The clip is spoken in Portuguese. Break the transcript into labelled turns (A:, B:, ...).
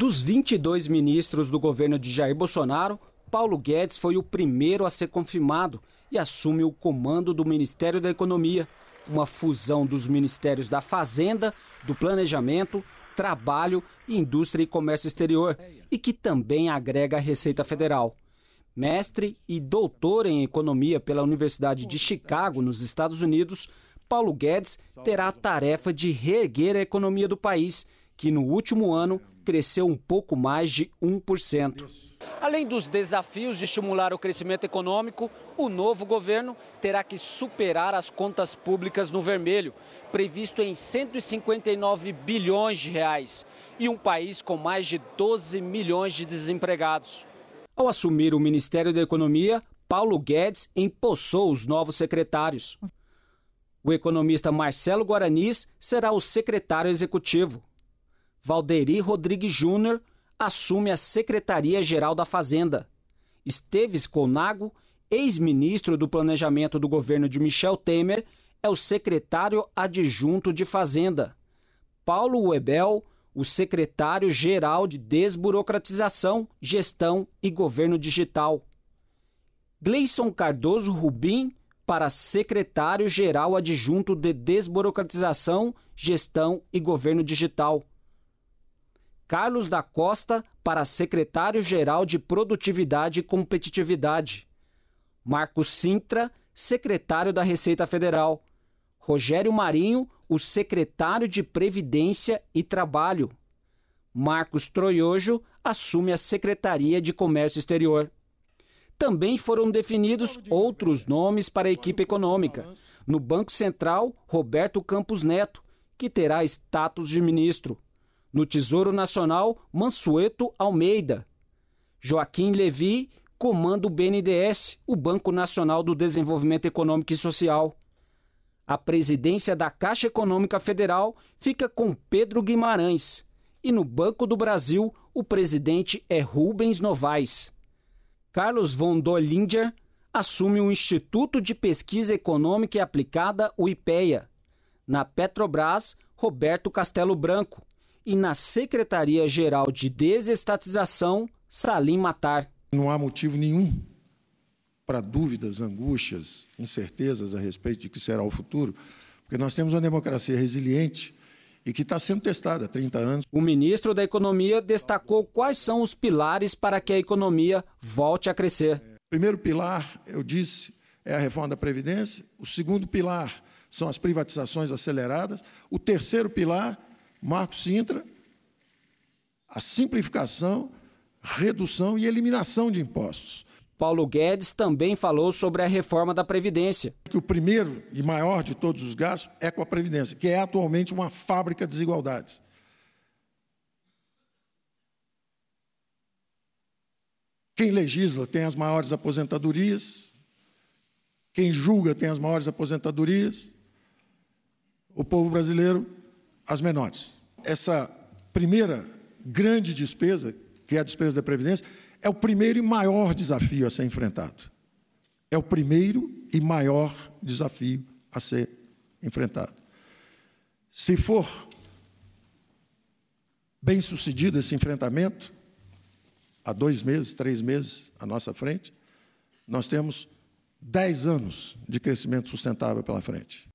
A: Dos 22 ministros do governo de Jair Bolsonaro, Paulo Guedes foi o primeiro a ser confirmado e assume o comando do Ministério da Economia, uma fusão dos ministérios da Fazenda, do Planejamento, Trabalho, Indústria e Comércio Exterior, e que também agrega a Receita Federal. Mestre e doutor em economia pela Universidade de Chicago, nos Estados Unidos, Paulo Guedes terá a tarefa de reerguer a economia do país, que no último ano cresceu um pouco mais de 1%. Além dos desafios de estimular o crescimento econômico, o novo governo terá que superar as contas públicas no vermelho, previsto em 159 bilhões de reais, e um país com mais de 12 milhões de desempregados. Ao assumir o Ministério da Economia, Paulo Guedes empossou os novos secretários. O economista Marcelo Guaranis será o secretário executivo. Valderi Rodrigues Júnior assume a Secretaria-Geral da Fazenda. Esteves Conago, ex-ministro do Planejamento do governo de Michel Temer, é o secretário adjunto de Fazenda. Paulo Webel, o secretário-geral de Desburocratização, Gestão e Governo Digital. Gleison Cardoso Rubim, para secretário-geral adjunto de Desburocratização, Gestão e Governo Digital. Carlos da Costa para secretário-geral de Produtividade e Competitividade. Marcos Sintra, secretário da Receita Federal. Rogério Marinho, o secretário de Previdência e Trabalho. Marcos Troiojo assume a Secretaria de Comércio Exterior. Também foram definidos outros nomes para a equipe econômica. No Banco Central, Roberto Campos Neto, que terá status de ministro. No Tesouro Nacional, Mansueto Almeida. Joaquim Levi comanda o BNDES, o Banco Nacional do Desenvolvimento Econômico e Social. A presidência da Caixa Econômica Federal fica com Pedro Guimarães. E no Banco do Brasil, o presidente é Rubens Novaes. Carlos von Dollinger assume o Instituto de Pesquisa Econômica e Aplicada, o IPEA. Na Petrobras, Roberto Castelo Branco e na Secretaria-Geral de Desestatização, Salim Matar.
B: Não há motivo nenhum para dúvidas, angústias, incertezas a respeito de que será o futuro, porque nós temos uma democracia resiliente e que está sendo testada há 30 anos. O ministro
A: da Economia destacou quais são os pilares para que a economia volte a crescer.
B: Primeiro pilar, eu disse, é a reforma da Previdência. O segundo pilar são as privatizações aceleradas. O terceiro pilar Marco Sintra, a simplificação, redução e eliminação de impostos.
A: Paulo Guedes também falou sobre a reforma da Previdência.
B: Que o primeiro e maior de todos os gastos é com a Previdência, que é atualmente uma fábrica de desigualdades. Quem legisla tem as maiores aposentadorias, quem julga tem as maiores aposentadorias. O povo brasileiro as menores. Essa primeira grande despesa, que é a despesa da Previdência, é o primeiro e maior desafio a ser enfrentado. É o primeiro e maior desafio a ser enfrentado. Se for bem sucedido esse enfrentamento, há dois meses, três meses à nossa frente, nós temos dez anos de crescimento sustentável pela frente.